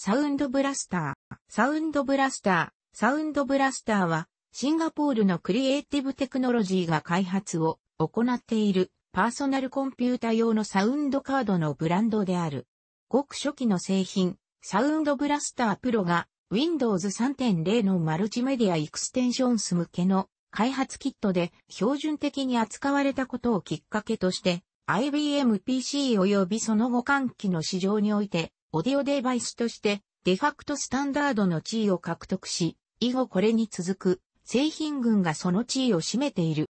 サウンドブラスター。サウンドブラスター。サウンドブラスターは、シンガポールのクリエイティブテクノロジーが開発を行っているパーソナルコンピュータ用のサウンドカードのブランドである。ごく初期の製品、サウンドブラスタープロが Windows 3.0のマルチメディアエクステンションス向けの開発キットで標準的に扱われたことをきっかけとして、IBM PC 及びその後換機の市場においてオディオデバイスとして、デファクトスタンダードの地位を獲得し、以後これに続く、製品群がその地位を占めている。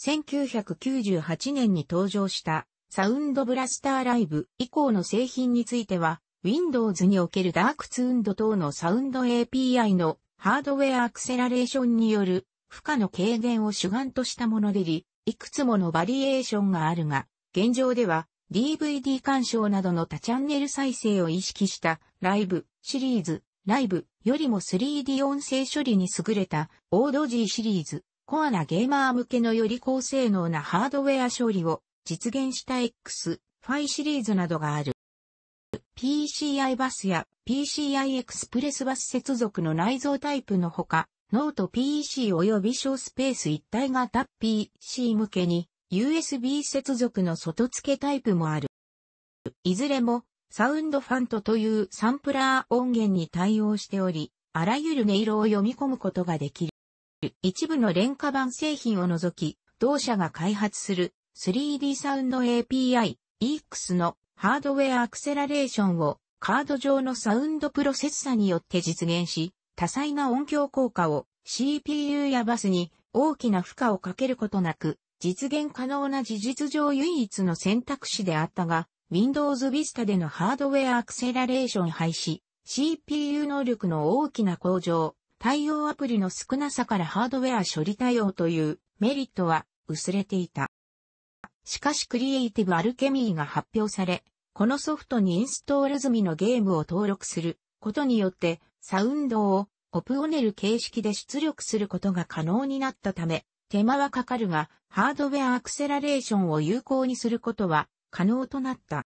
1998年に登場したサウンドブラスターライブ以降の製品については Windows におけるダークツーンド等のサウンド API のハードウェアアクセラレーションによる負荷の軽減を主眼としたものでり、いくつものバリエーションがあるが、現状では DVD 鑑賞などの多チャンネル再生を意識したライブシリーズ、ライブよりも 3D 音声処理に優れたオードジーシリーズ、コアなゲーマー向けのより高性能なハードウェア処理を実現した X、ファイシリーズなどがある。PCI バスや PCI エクスプレスバス接続の内蔵タイプのほか、ノート PC 及び小スペース一体型 PC 向けに USB 接続の外付けタイプもある。いずれも、サウンドファントというサンプラー音源に対応しており、あらゆる音色を読み込むことができる。一部の廉価版製品を除き、同社が開発する 3D サウンド API、EX のハードウェアアクセラレーションをカード上のサウンドプロセッサによって実現し、多彩な音響効果を CPU やバスに大きな負荷をかけることなく実現可能な事実上唯一の選択肢であったが、Windows Vista でのハードウェアアクセラレーション廃止、CPU 能力の大きな向上、対応アプリの少なさからハードウェア処理対応というメリットは薄れていた。しかしクリエイティブアルケミーが発表され、このソフトにインストール済みのゲームを登録することによってサウンドをオプオネル形式で出力することが可能になったため、手間はかかるが、ハードウェアアクセラレーションを有効にすることは可能となった。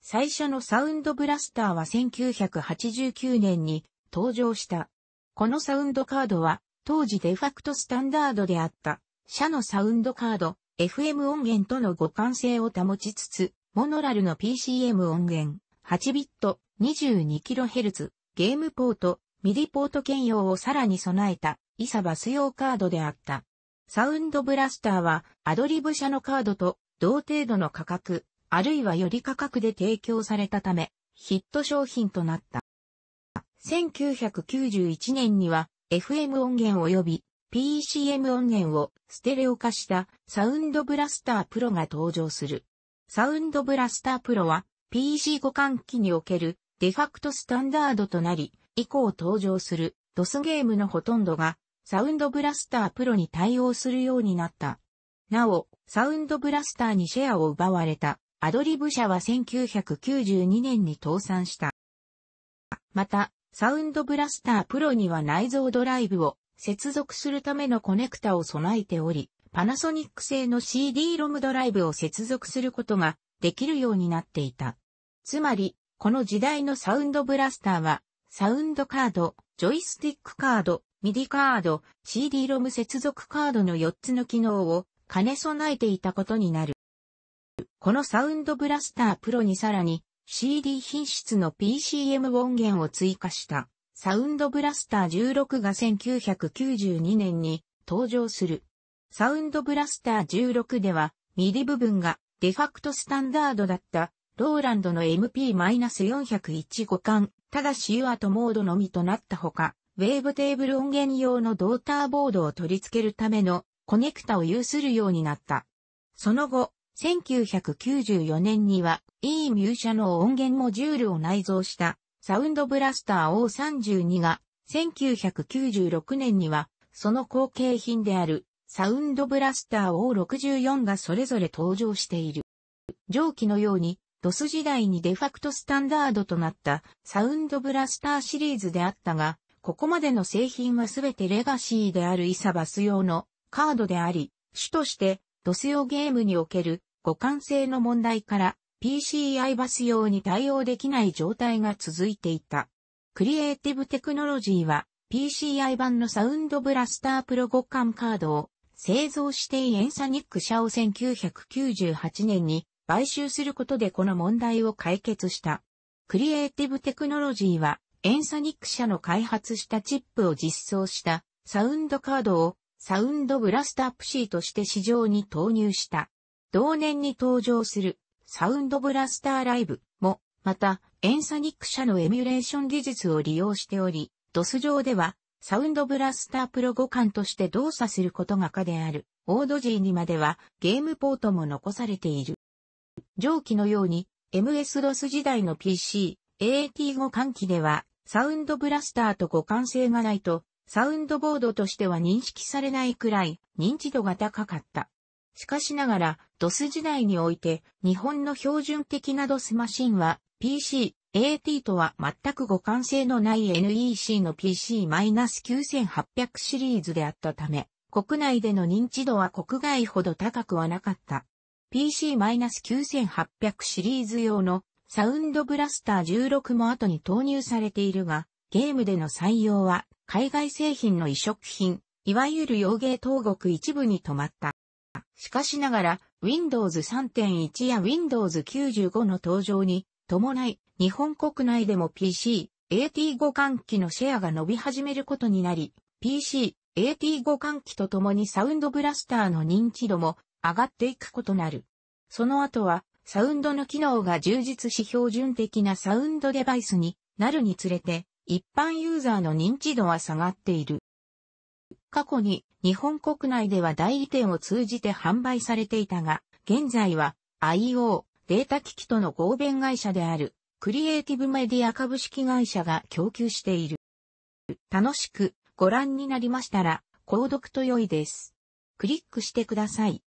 最初のサウンドブラスターは1989年に登場した。このサウンドカードは当時デファクトスタンダードであった。社のサウンドカード、FM 音源との互換性を保ちつつ、モノラルの PCM 音源、8ビット、22kHz、ゲームポート、ミディポート兼用をさらに備えた、イサバス用カードであった。サウンドブラスターはアドリブ社のカードと同程度の価格、あるいはより価格で提供されたため、ヒット商品となった。1991年には FM 音源及び PCM 音源をステレオ化したサウンドブラスタープロが登場する。サウンドブラスタープロは PC 互換機におけるデファクトスタンダードとなり、以降登場する DOS ゲームのほとんどがサウンドブラスタープロに対応するようになった。なお、サウンドブラスターにシェアを奪われた、アドリブ社は1992年に倒産した。また、サウンドブラスタープロには内蔵ドライブを接続するためのコネクタを備えており、パナソニック製の c d ロムドライブを接続することができるようになっていた。つまり、この時代のサウンドブラスターは、サウンドカード、ジョイスティックカード、ミディカード、CD ロム接続カードの4つの機能を兼ね備えていたことになる。このサウンドブラスタープロにさらに CD 品質の PCM 音源を追加したサウンドブラスター16が1992年に登場する。サウンドブラスター16ではミディ部分がデファクトスタンダードだったローランドの MP-401 互換、ただしユアとモードのみとなったほか、ウェーブテーブル音源用のドーターボードを取り付けるためのコネクタを有するようになった。その後、1994年には E ミュー社の音源モジュールを内蔵したサウンドブラスター O32 が1996年にはその後継品であるサウンドブラスター O64 がそれぞれ登場している。上記のように DOS 時代にデファクトスタンダードとなったサウンドブラスターシリーズであったが、ここまでの製品はすべてレガシーであるイサバス用のカードであり、主としてドス用ゲームにおける互換性の問題から PCI バス用に対応できない状態が続いていた。クリエイティブテクノロジーは PCI 版のサウンドブラスタープロ互換カードを製造してイエンサニック社を1998年に買収することでこの問題を解決した。クリエイティブテクノロジーはエンサニック社の開発したチップを実装したサウンドカードをサウンドブラスタープシーとして市場に投入した。同年に登場するサウンドブラスターライブも、また、エンサニック社のエミュレーション技術を利用しており、DOS 上ではサウンドブラスタープロ互換として動作することが可である。オードジーにまではゲームポートも残されている。上記のように MS-DOS 時代の PC、AAT 互換機ではサウンドブラスターと互換性がないと、サウンドボードとしては認識されないくらい認知度が高かった。しかしながら、DOS 時代において、日本の標準的な DOS マシンは、PC、AT とは全く互換性のない NEC の PC-9800 シリーズであったため、国内での認知度は国外ほど高くはなかった。PC-9800 シリーズ用のサウンドブラスター16も後に投入されているが、ゲームでの採用は海外製品の移植品、いわゆる洋芸東国一部に止まった。しかしながら、Windows 3.1や Windows 95の登場に伴い、日本国内でも PC、AT 互換機のシェアが伸び始めることになり、PC、AT 互換機とともにサウンドブラスターの認知度も上がっていくことなる。その後はサウンドの機能が充実し標準的なサウンドデバイスになるにつれて、一般ユーザーの認知度は下がっている。過去に日本国内では代理店を通じて販売されていたが、現在は IO データ機器との合弁会社であるクリエイティブメディア株式会社が供給している。楽しくご覧になりましたら、購読と良いです。クリックしてください。